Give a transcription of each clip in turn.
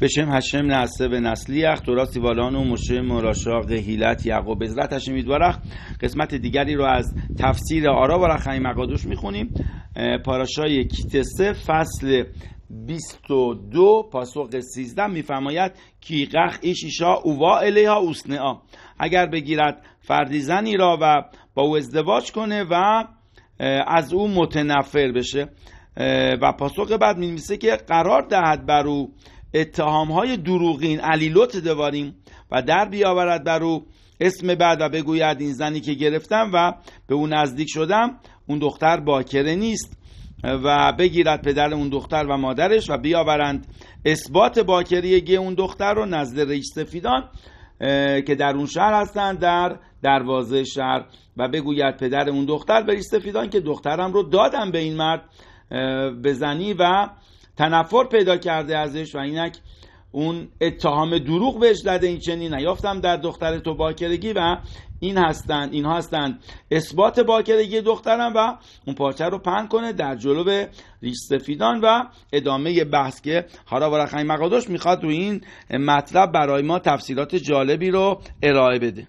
بشم هشم نسه به نسلی اخ دراستی والان و مشه مراشا قهیلت یعقوب بزرت هشم میدوارخ قسمت دیگری رو از تفسیر آرا و رخمی مقادوش میخونیم پاراشای کیتسه فصل 22 پاسخ 13 میفرماید کیقخ ایشیشا اووا الیها اوسنعا اگر بگیرد فردی زنی را و با او ازدواج کنه و از او متنفر بشه و پاسخ بعد می که قرار دهد بر او اتهام های دروغین علی دواریم و در بیاورد بر او اسم بعد و بگوید این زنی که گرفتم و به او نزدیک شدم اون دختر باکره نیست و بگیرد پدر اون دختر و مادرش و بیاورند اثبات باکری اون دختر رو نزد رئیس سفیدان که در اون شهر هستند در دروازه شهر و بگوید پدر اون دختر به رئیس سفیدان که دخترم رو دادم به این مرد بزنی و تنفر پیدا کرده ازش و اینک اون اتهام دروغ بهش زده این چنین نیافتم در دختر تو باکرگی و این هستند اینها هستند اثبات باکرگی دخترم و اون پارچه رو پهن کنه در جلو ریش سفیدان و ادامه بحث که حالا ورخای مقادش میخواد تو این مطلب برای ما تفصیلات جالبی رو ارائه بده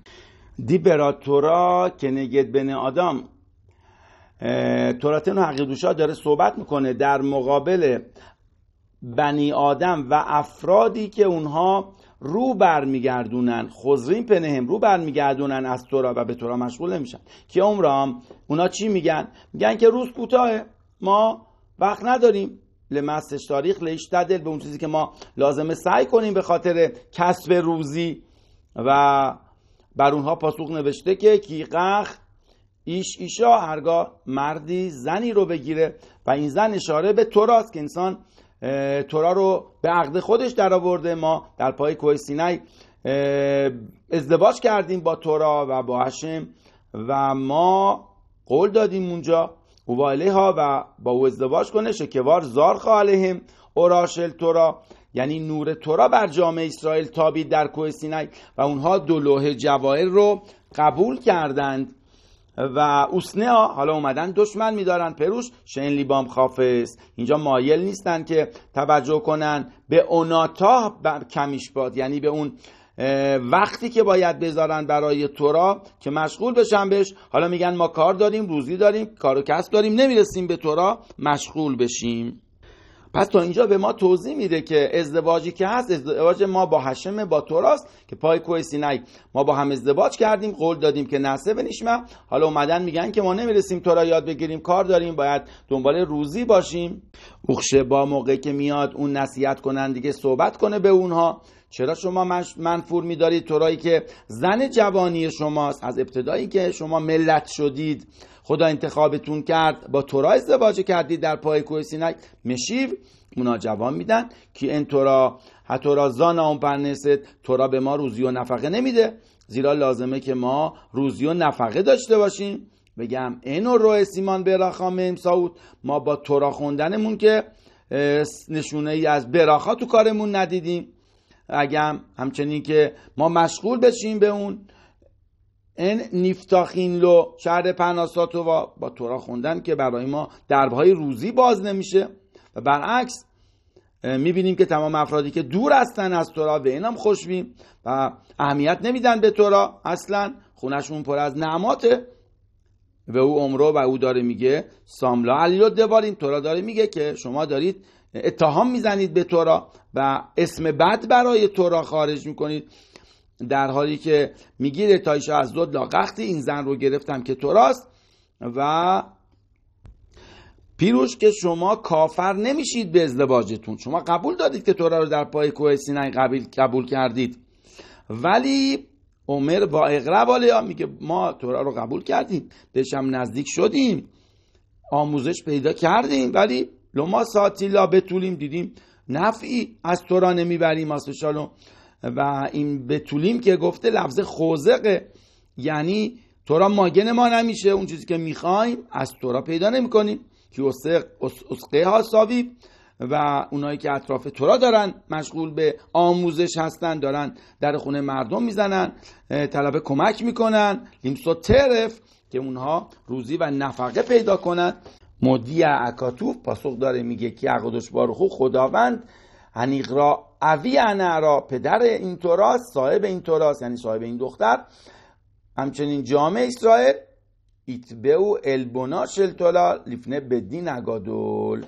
دیبراتورا که نگید بن آدم توراتن و حقیدوشا داره صحبت میکنه در مقابل بنی آدم و افرادی که اونها رو برمیگردونن خزرین پنهم رو برمیگردونن از تورا و به تورا مشغول نمیشن که عمرام اونا چی میگن میگن که روز کوتاه ما وقت نداریم لمستش تاریخ تدل به اون چیزی که ما لازمه سعی کنیم به خاطر کسب روزی و بر اونها پاسخ نوشته که کیقخ ایش ایشا هرگاه مردی زنی رو بگیره و این زن اشاره به توراست که انسان تورا رو به عقد خودش درآورده ما در پای کوه سینای ازدواج کردیم با تورا و با هشم و ما قول دادیم اونجا او ها و با او ازدواج کنه شکوار زار خالهم اوراشل تورا یعنی نور تورا بر جامعه اسرائیل تابید در کوه سینای و اونها دو لوح جواهر رو قبول کردند و اوسنه حالا اومدن دشمن میدارن پروش شین لیبام خافس اینجا مایل نیستن که توجه کنن به اوناتا کمیش باد یعنی به اون وقتی که باید بذارن برای تورا که مشغول بشن بهش حالا میگن ما کار داریم روزی داریم کار و کسب داریم نمیرسیم به تورا مشغول بشیم پس تا اینجا به ما توضیح میده که ازدواجی که هست ازدواج ما با هشم با توراست که پای کوه سینای ما با هم ازدواج کردیم قول دادیم که نسه بنیشم حالا اومدن میگن که ما نمیرسیم تو را یاد بگیریم کار داریم باید دنبال روزی باشیم اوخشه با موقع که میاد اون نصیحت کنن دیگه صحبت کنه به اونها چرا شما منفور میدارید تورایی که زن جوانی شماست از ابتدایی که شما ملت شدید خدا انتخابتون کرد با تورا ازدواج کردید در پای کوه سینک مشیو اونا جواب میدن که این تورا حتورا زان اون پرنست تورا به ما روزی و نفقه نمیده زیرا لازمه که ما روزی و نفقه داشته باشیم بگم اینو رو سیمان براخا ساود ما با تورا خوندنمون که نشونه ای از براخا تو کارمون ندیدیم اگم همچنین که ما مشغول بشیم به اون این نیفتاخین لو شهر پناساتو با تورا خوندن که برای ما دربهای روزی باز نمیشه و برعکس میبینیم که تمام افرادی که دور هستن از تورا به اینم خوشبین و اهمیت نمیدن به تورا اصلا خونشون پر از نعماته و او عمرو و او داره میگه ساملا علیو دوارین تورا داره میگه که شما دارید اتهام میزنید به تورا و اسم بد برای تورا خارج میکنید در حالی که میگیره تا ایشا از لا لاقخت این زن رو گرفتم که تو راست و پیروش که شما کافر نمیشید به ازدواجتون شما قبول دادید که تورا رو در پای کوه سینای قبول, قبول کردید ولی عمر با اقرب میگه ما تورا رو قبول کردیم بهشم نزدیک شدیم آموزش پیدا کردیم ولی لما ساتیلا بتولیم دیدیم نفعی از تورا نمیبریم آسفشالو و این بتولیم که گفته لفظ خوزقه یعنی تورا ماگن ما نمیشه اون چیزی که میخوایم از تورا پیدا نمیکنیم که اسقه ها ساوی و اونایی که اطراف تورا دارن مشغول به آموزش هستن دارن در خونه مردم میزنن طلب کمک میکنن لیمسو ترف که اونها روزی و نفقه پیدا کنند مدیع اکاتوف پاسخ داره میگه که اقدش بارخو خداوند انیق را اوی را پدر این توراست صاحب این توراست یعنی صاحب این دختر همچنین جامعه اسرائیل ایتبه و البنا شلتولا لیفنه بدین نگادول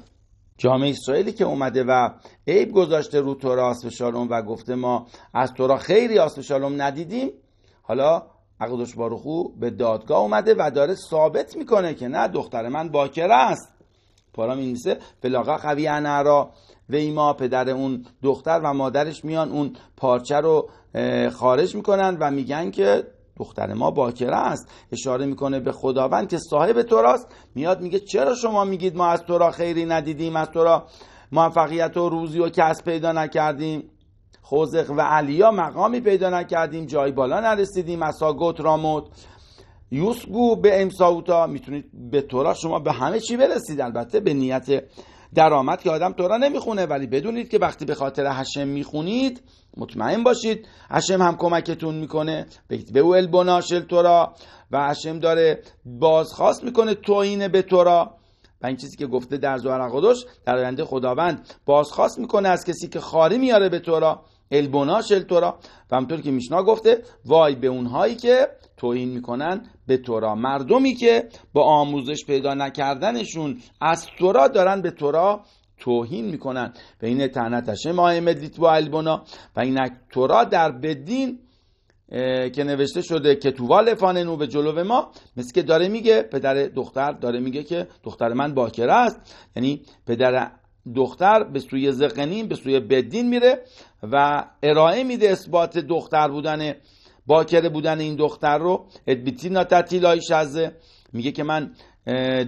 جامعه اسرائیلی که اومده و عیب گذاشته رو تورا آسف و گفته ما از تورا خیری آسف شالوم ندیدیم حالا عقدش بارخو به دادگاه اومده و داره ثابت میکنه که نه دختر من باکره است پارا می فلاقه قوی را ما پدر اون دختر و مادرش میان اون پارچه رو خارج میکنن و میگن که دختر ما باکره است اشاره میکنه به خداوند که صاحب توراست میاد میگه چرا شما میگید ما از تورا خیری ندیدیم از تورا موفقیت و روزی و کسب پیدا نکردیم خوزق و علیا مقامی پیدا نکردیم جای بالا نرسیدیم را راموت یوسگو به امساوتا میتونید به تورا شما به همه چی برسید البته به نیت درآمد که آدم تورا نمیخونه ولی بدونید که وقتی به خاطر هشم میخونید مطمئن باشید هشم هم کمکتون میکنه بگید به او البناشل تورا و هشم داره بازخواست میکنه توینه به تورا و این چیزی که گفته در زهر قدوش در آینده خداوند بازخواست میکنه از کسی که خاری میاره به تورا البنا شل تورا و همطور که میشنا گفته وای به اونهایی که توهین میکنن به تورا مردمی که با آموزش پیدا نکردنشون از تورا دارن به تورا توهین میکنن و این ماه مدلیت و البنا و اینه تورا در بدین که نوشته شده که فانه نو به جلو ما مثل که داره میگه پدر دختر داره میگه که دختر من باکره است یعنی پدر دختر به سوی زقنین به سوی بدین میره و ارائه میده اثبات دختر بودن باکره بودن این دختر رو ادبیتینا لایش شزه میگه که من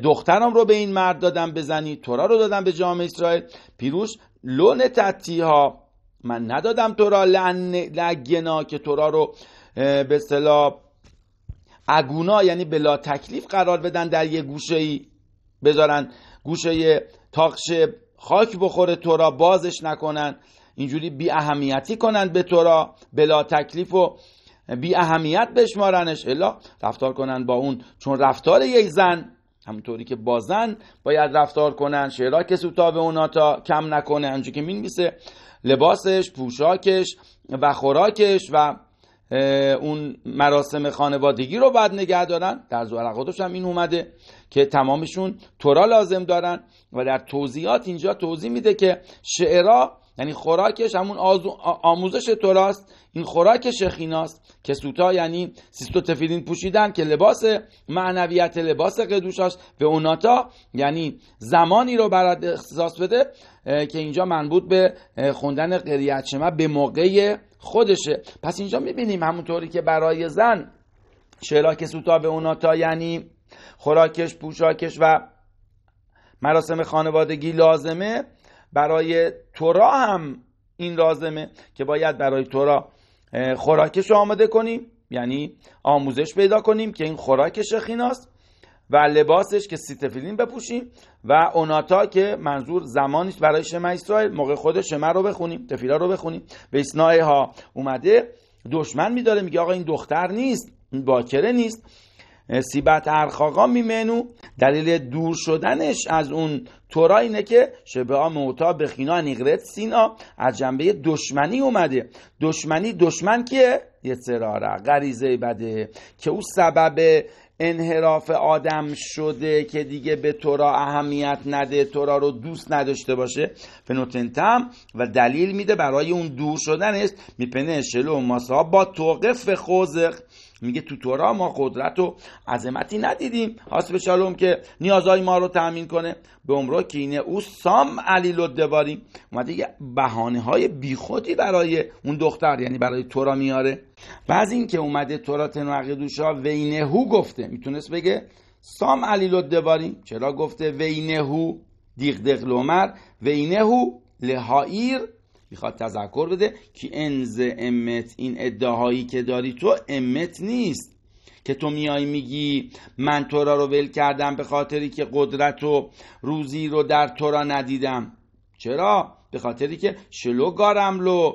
دخترم رو به این مرد دادم بزنی تورا رو دادم به جامعه اسرائیل پیروش لون تتی ها من ندادم تورا لن لگنا که تورا رو به صلاح اگونا یعنی بلا تکلیف قرار بدن در یه گوشه ای بذارن گوشه تاقش خاک بخوره تو را بازش نکنن اینجوری بی اهمیتی کنند به تو را بلا تکلیف و بی اهمیت بشمارنش الا رفتار کنن با اون چون رفتار یک زن همونطوری که با زن باید رفتار کنن شعرها که به اونا تا کم نکنه انجا که مینویسه لباسش پوشاکش و خوراکش و اون مراسم خانوادگی رو باید نگه دارن در خودش هم این اومده که تمامشون تورا لازم دارن و در توضیحات اینجا توضیح میده که شعرا یعنی خوراکش همون آموزش توراست این خوراک شخیناست که سوتا یعنی سیستو تفیلین پوشیدن که لباس معنویت لباس قدوشاش به اوناتا یعنی زمانی رو برات اختصاص بده که اینجا منبود به خوندن قریت شما به موقع خودشه پس اینجا میبینیم همونطوری که برای زن به سوتاب تا یعنی خوراکش پوشاکش و مراسم خانوادگی لازمه برای تورا هم این لازمه که باید برای تورا خوراکش رو آماده کنیم یعنی آموزش پیدا کنیم که این خوراک شخیناست و لباسش که سیتفیلین بپوشیم و اوناتا که منظور زمانیش برای شما اسرائیل موقع خود شما رو بخونیم تفیلا رو بخونیم به اسنای ها اومده دشمن میداره میگه آقا این دختر نیست این باکره نیست سیبت ارخاقا میمنو دلیل دور شدنش از اون تورا اینه که شبه ها موتا به خینا نیقرت سینا از جنبه دشمنی اومده دشمنی دشمن که یه سراره غریزه بده که او سبب انحراف آدم شده که دیگه به تو اهمیت نده تورا رو دوست نداشته باشه فنوتنتم و دلیل میده برای اون دور شدن است میپنه شلو ماسا با توقف خوزق میگه تو تورا ما قدرت و عظمتی ندیدیم به شالوم که نیازهای ما رو تأمین کنه به عمره کینه او سام علی لدواری اومده یه بهانه های بیخودی برای اون دختر یعنی برای تورا میاره و از که اومده تورا تنوعقی دوشا وینهو گفته میتونست بگه سام علی لدواری چرا گفته وینهو دیغدغ لومر وینهو لهاییر میخواد تذکر بده که انز امت این ادعاهایی که داری تو امت نیست که تو میای میگی من تو را رو ول کردم به خاطری که قدرت و روزی رو در تو را ندیدم چرا؟ به خاطری که شلو گارم لو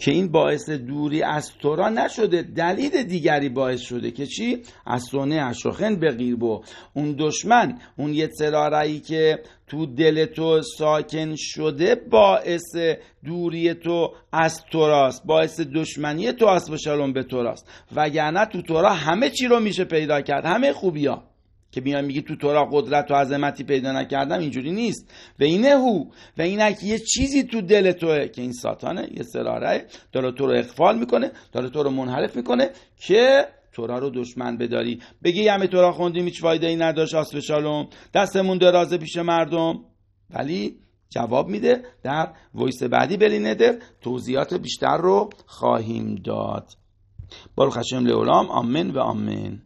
که این باعث دوری از تورا نشده دلیل دیگری باعث شده که چی از سونه اشخن به با اون دشمن اون یه ترارایی که تو دل تو ساکن شده باعث دوری تو از توراست باعث دشمنی تو از به به توراست وگرنه تو تورا همه چی رو میشه پیدا کرد همه خوبی ها که بیان میگی تو تورا قدرت و عظمتی پیدا نکردم اینجوری نیست و اینه هو و که یه چیزی تو دل توه که این ساتانه یه سراره داره تو رو اقفال میکنه داره تو رو منحرف میکنه که تورا رو دشمن بداری بگی همه تورا خوندیم هیچ فایده ای نداشت آسف شالوم دستمون درازه پیش مردم ولی جواب میده در ویس بعدی ندر توضیحات بیشتر رو خواهیم داد بارو خشم لولام آمین و آمین